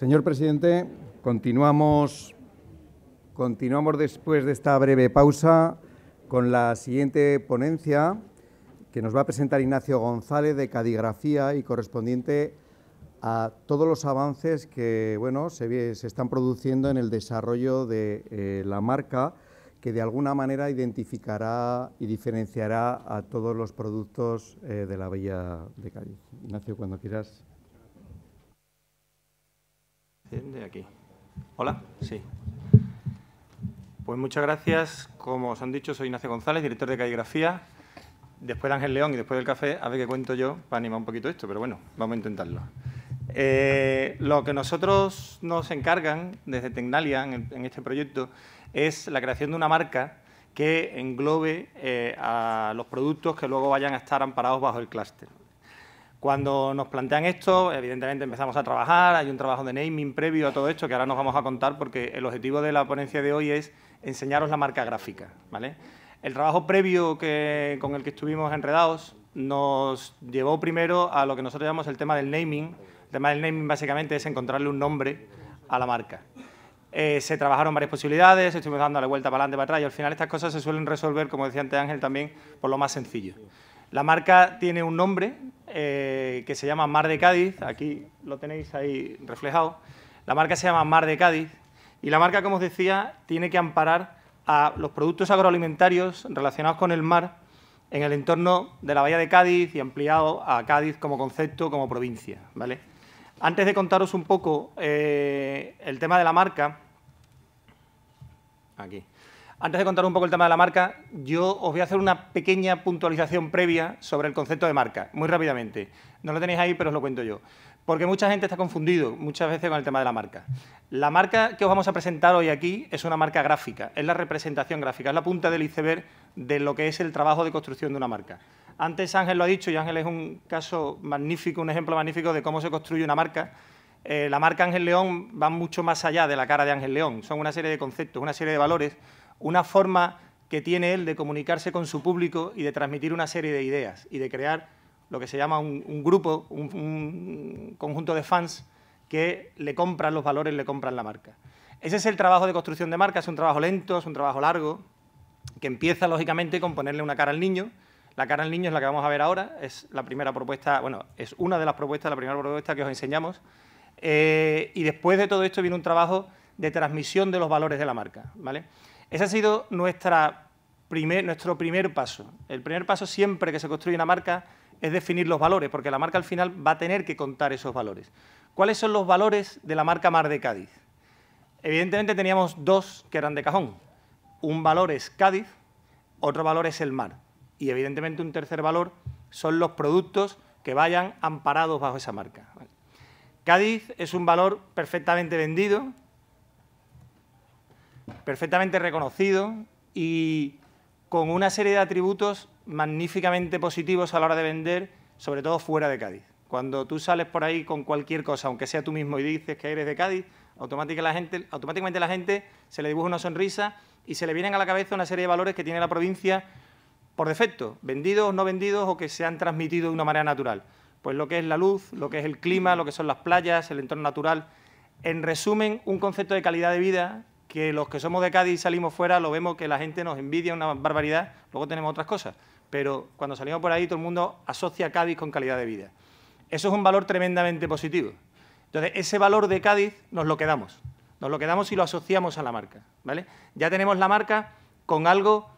Señor presidente, continuamos, continuamos después de esta breve pausa con la siguiente ponencia que nos va a presentar Ignacio González de Cadigrafía y correspondiente a todos los avances que bueno, se, están produciendo en el desarrollo de eh, la marca que de alguna manera identificará y diferenciará a todos los productos eh, de la Bella de Cádiz. Ignacio, cuando quieras de aquí. Hola, sí. Pues muchas gracias. Como os han dicho, soy Ignacio González, director de Caligrafía. Después de Ángel León y después del café, a ver qué cuento yo para animar un poquito esto, pero bueno, vamos a intentarlo. Eh, lo que nosotros nos encargan desde Tecnalia en, este proyecto es la creación de una marca que englobe eh, a los productos que luego vayan a estar amparados bajo el clúster. Cuando nos plantean esto, evidentemente empezamos a trabajar, hay un trabajo de naming previo a todo esto que ahora nos vamos a contar porque el objetivo de la ponencia de hoy es enseñaros la marca gráfica. ¿vale? El trabajo previo que, con el que estuvimos enredados nos llevó primero a lo que nosotros llamamos el tema del naming. El tema del naming básicamente es encontrarle un nombre a la marca. Eh, se trabajaron varias posibilidades, estuvimos dando la vuelta para adelante, para atrás y al final estas cosas se suelen resolver, como decía antes Ángel, también por lo más sencillo. La marca tiene un nombre eh, que se llama Mar de Cádiz, aquí lo tenéis ahí reflejado. La marca se llama Mar de Cádiz y la marca, como os decía, tiene que amparar a los productos agroalimentarios relacionados con el mar en el entorno de la bahía de Cádiz y ampliado a Cádiz como concepto, como provincia. ¿vale? Antes de contaros un poco eh, el tema de la marca, aquí. Antes de contar un poco el tema de la marca, yo os voy a hacer una pequeña puntualización previa sobre el concepto de marca, muy rápidamente. No lo tenéis ahí, pero os lo cuento yo. Porque mucha gente está confundido muchas veces con el tema de la marca. La marca que os vamos a presentar hoy aquí es una marca gráfica, es la representación gráfica, es la punta del iceberg de lo que es el trabajo de construcción de una marca. Antes Ángel lo ha dicho y Ángel es un caso magnífico, un ejemplo magnífico de cómo se construye una marca. Eh, la marca Ángel León va mucho más allá de la cara de Ángel León, son una serie de conceptos, una serie de valores una forma que tiene él de comunicarse con su público y de transmitir una serie de ideas y de crear lo que se llama un, grupo, un, conjunto de fans que le compran los valores, le compran la marca. Ese es el trabajo de construcción de marca, es un trabajo lento, es un trabajo largo, que empieza lógicamente con ponerle una cara al niño. La cara al niño es la que vamos a ver ahora, es la primera propuesta, bueno, es una de las propuestas, la primera propuesta que os enseñamos. Eh, y después de todo esto viene un trabajo de transmisión de los valores de la marca, ¿vale? Ese ha sido nuestro primer paso. El primer paso siempre que se construye una marca es definir los valores, porque la marca al final va a tener que contar esos valores. ¿Cuáles son los valores de la marca Mar de Cádiz? Evidentemente teníamos dos que eran de cajón. Un valor es Cádiz, otro valor es el mar. Y evidentemente un tercer valor son los productos que vayan amparados bajo esa marca. Cádiz es un valor perfectamente vendido, perfectamente reconocido y con una serie de atributos magníficamente positivos a la hora de vender, sobre todo fuera de Cádiz. Cuando tú sales por ahí con cualquier cosa, aunque sea tú mismo y dices que eres de Cádiz, automáticamente la gente, la gente se le dibuja una sonrisa y se le vienen a la cabeza una serie de valores que tiene la provincia por defecto, vendidos, no vendidos o que se han transmitido de una manera natural. Pues lo que es la luz, lo que es el clima, lo que son las playas, el entorno natural. En resumen, un concepto de calidad de vida que los que somos de Cádiz y salimos fuera lo vemos que la gente nos envidia una barbaridad, luego tenemos otras cosas, pero cuando salimos por ahí todo el mundo asocia Cádiz con calidad de vida. Eso es un valor tremendamente positivo. Entonces, ese valor de Cádiz nos lo quedamos, nos lo quedamos y lo asociamos a la marca, ¿vale? Ya tenemos la marca con algo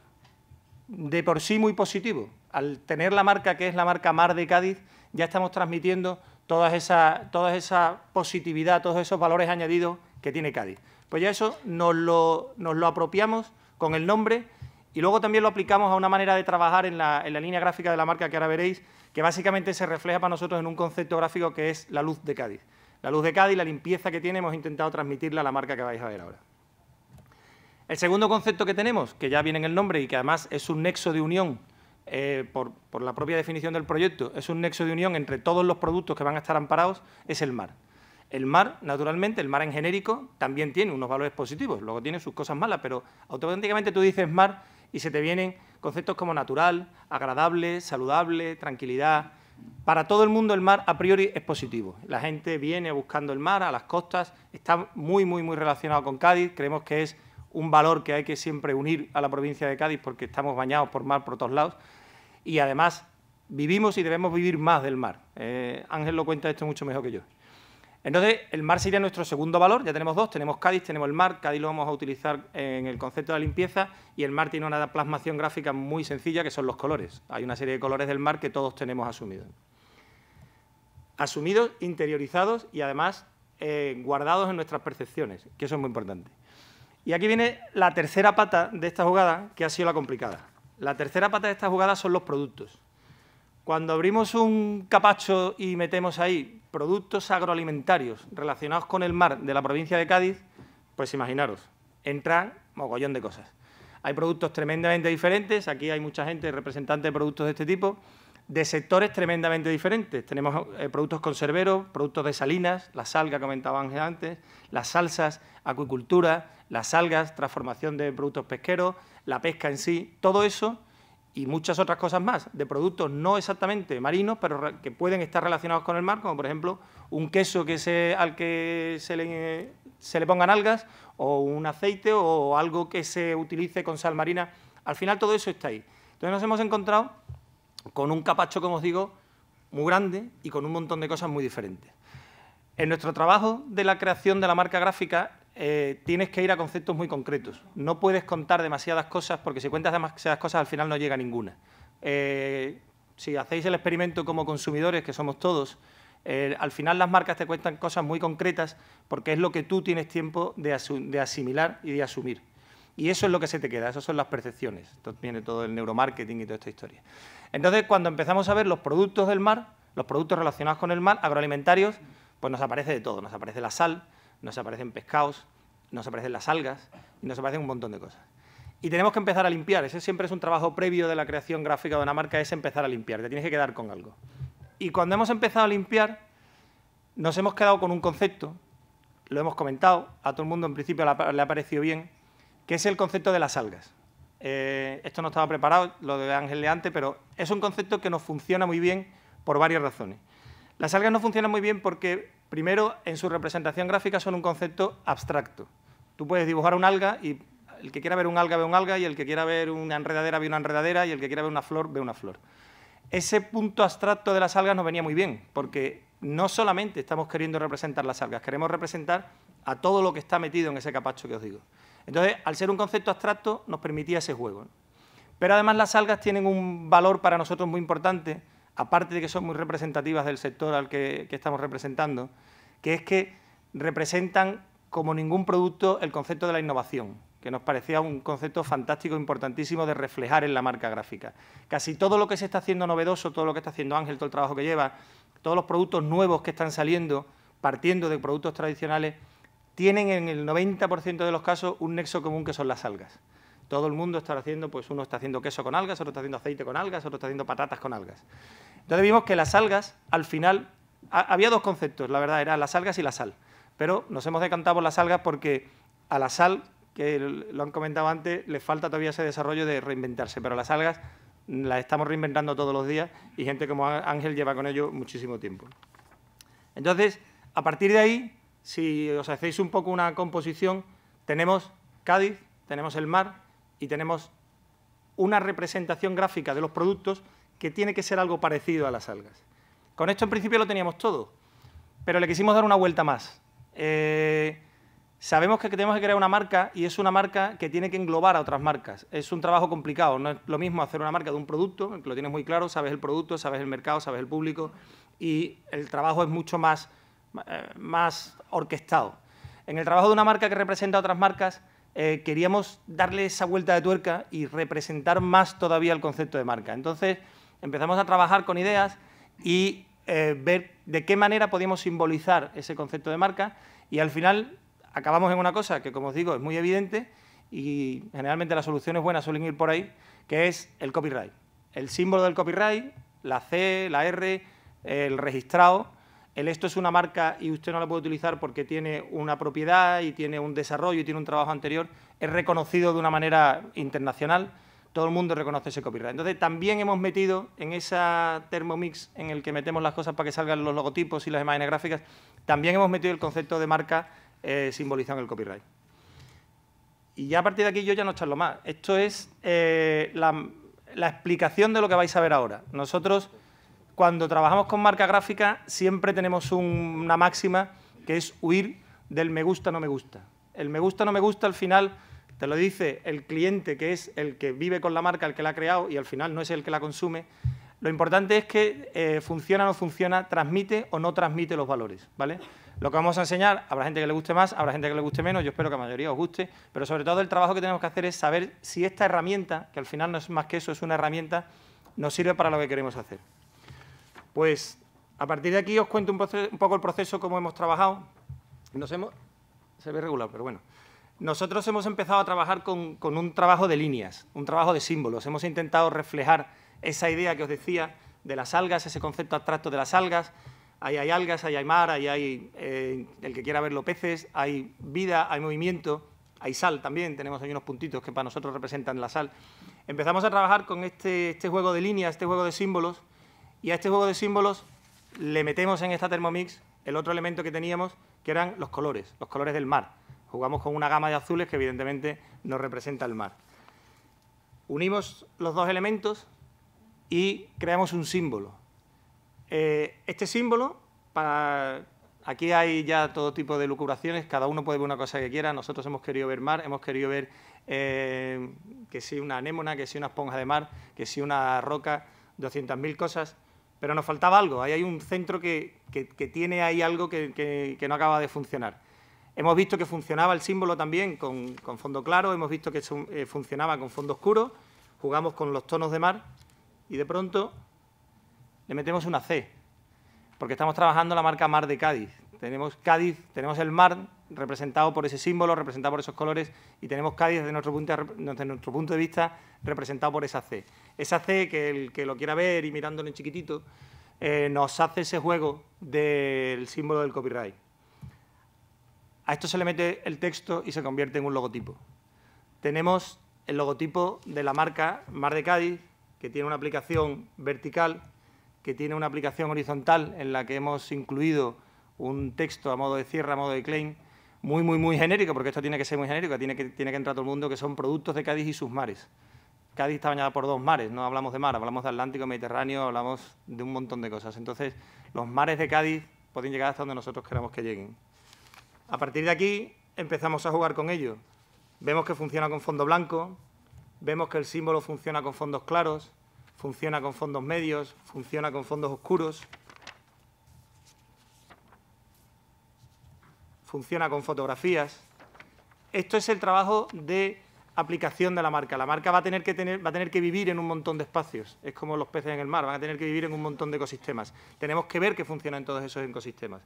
de por sí muy positivo. Al tener la marca que es la marca Mar de Cádiz, ya estamos transmitiendo todas esa, toda esa positividad, todos esos valores añadidos que tiene Cádiz. Pues ya eso nos lo, apropiamos con el nombre y luego también lo aplicamos a una manera de trabajar en la, línea gráfica de la marca que ahora veréis, que básicamente se refleja para nosotros en un concepto gráfico que es la luz de Cádiz. La luz de Cádiz, la limpieza que tiene, hemos intentado transmitirla a la marca que vais a ver ahora. El segundo concepto que tenemos, que ya viene en el nombre y que además es un nexo de unión, eh, por la propia definición del proyecto, es un nexo de unión entre todos los productos que van a estar amparados, es el mar el mar, naturalmente, el mar en genérico, también tiene unos valores positivos, luego tiene sus cosas malas, pero automáticamente tú dices mar y se te vienen conceptos como natural, agradable, saludable, tranquilidad. Para todo el mundo el mar a priori es positivo. La gente viene buscando el mar, a las costas, está muy, muy, muy relacionado con Cádiz, creemos que es un valor que hay que siempre unir a la provincia de Cádiz porque estamos bañados por mar por todos lados y además vivimos y debemos vivir más del mar. Eh, Ángel lo cuenta esto mucho mejor que yo. Entonces, el mar sería nuestro segundo valor, ya tenemos dos, tenemos Cádiz, tenemos el mar, Cádiz lo vamos a utilizar en el concepto de limpieza y el mar tiene una plasmación gráfica muy sencilla que son los colores. Hay una serie de colores del mar que todos tenemos asumidos. Asumidos, interiorizados y además eh, guardados en nuestras percepciones, que eso es muy importante. Y aquí viene la tercera pata de esta jugada, que ha sido la complicada. La tercera pata de esta jugada son los productos. Cuando abrimos un capacho y metemos ahí productos agroalimentarios relacionados con el mar de la provincia de Cádiz, pues imaginaros, entran mogollón de cosas. Hay productos tremendamente diferentes, aquí hay mucha gente representante de productos de este tipo, de sectores tremendamente diferentes. Tenemos eh, productos conserveros, productos de salinas, la salga que Ángel antes, las salsas, acuicultura, las algas, transformación de productos pesqueros, la pesca en sí, todo eso y muchas otras cosas más, de productos no exactamente marinos, pero que pueden estar relacionados con el mar, como por ejemplo un queso que se, al que se le, se le pongan algas, o un aceite, o algo que se utilice con sal marina. Al final todo eso está ahí. Entonces nos hemos encontrado con un capacho, como os digo, muy grande y con un montón de cosas muy diferentes. En nuestro trabajo de la creación de la marca gráfica eh, tienes que ir a conceptos muy concretos. No puedes contar demasiadas cosas porque si cuentas demasiadas cosas al final no llega ninguna. Eh, si hacéis el experimento como consumidores, que somos todos, eh, al final las marcas te cuentan cosas muy concretas porque es lo que tú tienes tiempo de, asimilar y de asumir. Y eso es lo que se te queda, esas son las percepciones. Entonces viene todo el neuromarketing y toda esta historia. Entonces, cuando empezamos a ver los productos del mar, los productos relacionados con el mar, agroalimentarios, pues nos aparece de todo. Nos aparece la sal, nos aparecen pescados, nos aparecen las algas y nos aparecen un montón de cosas. Y tenemos que empezar a limpiar. Ese siempre es un trabajo previo de la creación gráfica de una marca, es empezar a limpiar. Te tienes que quedar con algo. Y cuando hemos empezado a limpiar, nos hemos quedado con un concepto, lo hemos comentado, a todo el mundo en principio le ha parecido bien, que es el concepto de las algas. Eh, esto no estaba preparado, lo de Ángel de antes, pero es un concepto que nos funciona muy bien por varias razones. Las algas no funcionan muy bien porque Primero, en su representación gráfica son un concepto abstracto. Tú puedes dibujar un alga y el que quiera ver un alga ve un alga y el que quiera ver una enredadera ve una enredadera y el que quiera ver una flor ve una flor. Ese punto abstracto de las algas nos venía muy bien, porque no solamente estamos queriendo representar las algas, queremos representar a todo lo que está metido en ese capacho que os digo. Entonces, al ser un concepto abstracto, nos permitía ese juego. Pero además las algas tienen un valor para nosotros muy importante, aparte de que son muy representativas del sector al que, estamos representando, que es que representan como ningún producto el concepto de la innovación, que nos parecía un concepto fantástico, importantísimo de reflejar en la marca gráfica. Casi todo lo que se está haciendo novedoso, todo lo que está haciendo Ángel, todo el trabajo que lleva, todos los productos nuevos que están saliendo, partiendo de productos tradicionales, tienen en el 90% de los casos un nexo común que son las algas. Todo el mundo está haciendo, pues uno está haciendo queso con algas, otro está haciendo aceite con algas, otro está haciendo patatas con algas. Entonces vimos que las algas, al final, había dos conceptos, la verdad, eran las algas y la sal. Pero nos hemos decantado por las algas porque a la sal, que lo han comentado antes, le falta todavía ese desarrollo de reinventarse, pero las algas las estamos reinventando todos los días y gente como Ángel lleva con ello muchísimo tiempo. Entonces, a partir de ahí, si os hacéis un poco una composición, tenemos Cádiz, tenemos el mar, y tenemos una representación gráfica de los productos que tiene que ser algo parecido a las algas. Con esto en principio lo teníamos todo, pero le quisimos dar una vuelta más. Eh, sabemos que tenemos que crear una marca y es una marca que tiene que englobar a otras marcas. Es un trabajo complicado, no es lo mismo hacer una marca de un producto, lo tienes muy claro, sabes el producto, sabes el mercado, sabes el público y el trabajo es mucho más, eh, más orquestado. En el trabajo de una marca que representa a otras marcas, eh, queríamos darle esa vuelta de tuerca y representar más todavía el concepto de marca. Entonces empezamos a trabajar con ideas y eh, ver de qué manera podíamos simbolizar ese concepto de marca y al final acabamos en una cosa que, como os digo, es muy evidente y generalmente las soluciones buenas suelen ir por ahí, que es el copyright. El símbolo del copyright, la C, la R, el registrado, el esto es una marca y usted no la puede utilizar porque tiene una propiedad y tiene un desarrollo y tiene un trabajo anterior, es reconocido de una manera internacional, todo el mundo reconoce ese copyright. Entonces, también hemos metido en esa Thermomix en el que metemos las cosas para que salgan los logotipos y las imágenes gráficas, también hemos metido el concepto de marca eh, simbolizando simbolizado en el copyright. Y ya a partir de aquí yo ya no charlo más. Esto es eh, la, la explicación de lo que vais a ver ahora. Nosotros cuando trabajamos con marca gráfica siempre tenemos una máxima que es huir del me gusta, no me gusta. El me gusta, no me gusta al final te lo dice el cliente que es el que vive con la marca, el que la ha creado y al final no es el que la consume. Lo importante es que eh, funciona o no funciona, transmite o no transmite los valores, ¿vale? Lo que vamos a enseñar, habrá gente que le guste más, habrá gente que le guste menos, yo espero que a la mayoría os guste, pero sobre todo el trabajo que tenemos que hacer es saber si esta herramienta, que al final no es más que eso, es una herramienta, nos sirve para lo que queremos hacer. Pues a partir de aquí os cuento un, poco el proceso, cómo hemos trabajado. Nos hemos, se ve regular, pero bueno. Nosotros hemos empezado a trabajar con, un trabajo de líneas, un trabajo de símbolos. Hemos intentado reflejar esa idea que os decía de las algas, ese concepto abstracto de las algas, ahí hay algas, ahí hay mar, ahí hay, eh, el que quiera verlo, peces, hay vida, hay movimiento, hay sal también, tenemos ahí unos puntitos que para nosotros representan la sal. Empezamos a trabajar con este, este juego de líneas, este juego de símbolos, y a este juego de símbolos le metemos en esta Thermomix el otro elemento que teníamos, que eran los colores, los colores del mar. Jugamos con una gama de azules que evidentemente nos representa el mar. Unimos los dos elementos y creamos un símbolo. Eh, este símbolo, aquí hay ya todo tipo de lucuraciones, cada uno puede ver una cosa que quiera. Nosotros hemos querido ver mar, hemos querido ver eh, que si una anémona, que si una esponja de mar, que si una roca, 200.000 cosas pero nos faltaba algo. Ahí hay un centro que, tiene ahí algo que, no acaba de funcionar. Hemos visto que funcionaba el símbolo también con, fondo claro, hemos visto que eh, funcionaba con fondo oscuro, jugamos con los tonos de mar y de pronto le metemos una C, porque estamos trabajando la marca Mar de Cádiz. Tenemos Cádiz, tenemos el mar representado por ese símbolo, representado por esos colores, y tenemos Cádiz desde nuestro punto de, nuestro punto de vista representado por esa C. Esa C, que el que lo quiera ver y mirándolo en chiquitito, eh, nos hace ese juego del símbolo del copyright. A esto se le mete el texto y se convierte en un logotipo. Tenemos el logotipo de la marca Mar de Cádiz, que tiene una aplicación vertical, que tiene una aplicación horizontal en la que hemos incluido un texto a modo de cierre, a modo de claim, muy, muy, muy genérico, porque esto tiene que ser muy genérico, tiene que, tiene que entrar todo el mundo, que son productos de Cádiz y sus mares. Cádiz está bañada por dos mares, no hablamos de mar, hablamos de Atlántico, Mediterráneo, hablamos de un montón de cosas. Entonces, los mares de Cádiz pueden llegar hasta donde nosotros queramos que lleguen. A partir de aquí empezamos a jugar con ello. Vemos que funciona con fondo blanco, vemos que el símbolo funciona con fondos claros, funciona con fondos medios, funciona con fondos oscuros. funciona con fotografías. Esto es el trabajo de aplicación de la marca. La marca va a tener que tener, va a tener que vivir en un montón de espacios. Es como los peces en el mar, van a tener que vivir en un montón de ecosistemas. Tenemos que ver que en todos esos ecosistemas.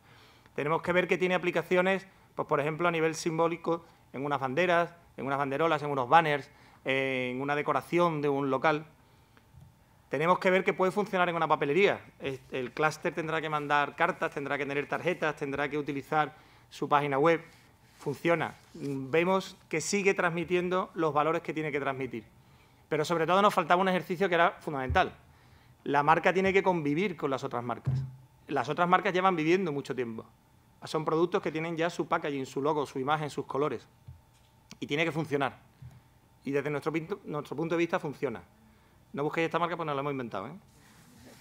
Tenemos que ver que tiene aplicaciones, pues por ejemplo, a nivel simbólico, en unas banderas, en unas banderolas, en unos banners, en una decoración de un local. Tenemos que ver que puede funcionar en una papelería. El clúster tendrá que mandar cartas, tendrá que tener tarjetas, tendrá que utilizar su página web, funciona. Vemos que sigue transmitiendo los valores que tiene que transmitir. Pero sobre todo nos faltaba un ejercicio que era fundamental. La marca tiene que convivir con las otras marcas. Las otras marcas llevan viviendo mucho tiempo. Son productos que tienen ya su packaging, su logo, su imagen, sus colores. Y tiene que funcionar. Y desde nuestro, nuestro punto de vista funciona. No busquéis esta marca, porque no la hemos inventado. ¿eh?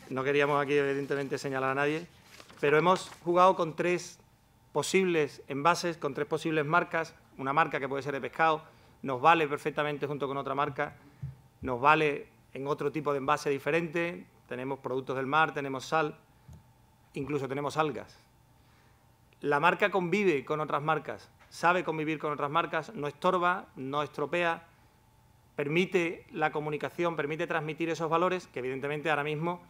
No queríamos aquí, evidentemente, señalar a nadie. Pero hemos jugado con tres posibles envases con tres posibles marcas, una marca que puede ser de pescado, nos vale perfectamente junto con otra marca, nos vale en otro tipo de envase diferente, tenemos productos del mar, tenemos sal, incluso tenemos algas. La marca convive con otras marcas, sabe convivir con otras marcas, no estorba, no estropea, permite la comunicación, permite transmitir esos valores que evidentemente ahora mismo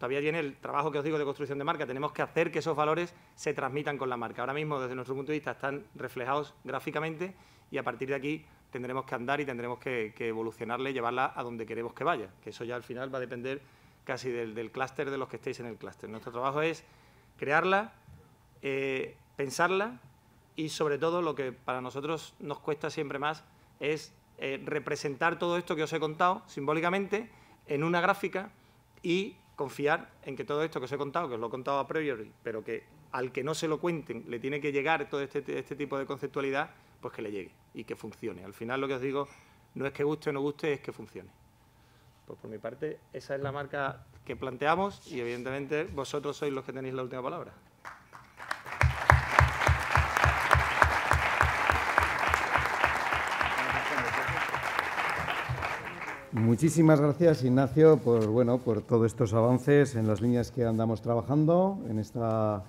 todavía tiene el trabajo que os digo de construcción de marca. Tenemos que hacer que esos valores se transmitan con la marca. Ahora mismo, desde nuestro punto de vista, están reflejados gráficamente y a partir de aquí tendremos que andar y tendremos que, evolucionarla... ...y llevarla a donde queremos que vaya. Que eso ya al final va a depender casi del, clúster de los que estéis en el clúster. Nuestro trabajo es crearla, eh, pensarla y sobre todo lo que para nosotros nos cuesta siempre más es eh, representar todo esto que os he contado simbólicamente en una gráfica y confiar en que todo esto que os he contado, que os lo he contado a priori, pero que al que no se lo cuenten le tiene que llegar todo este, este, tipo de conceptualidad, pues que le llegue y que funcione. Al final lo que os digo no es que guste o no guste, es que funcione. Pues por mi parte, esa es la marca que planteamos y evidentemente vosotros sois los que tenéis la última palabra. Muchísimas gracias, Ignacio, por, bueno, por todos estos avances en las líneas que andamos trabajando, en, esta,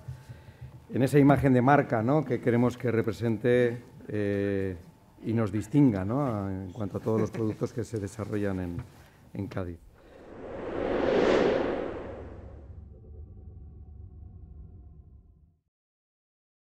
en esa imagen de marca ¿no? que queremos que represente eh, y nos distinga ¿no? en cuanto a todos los productos que se desarrollan en, en Cádiz.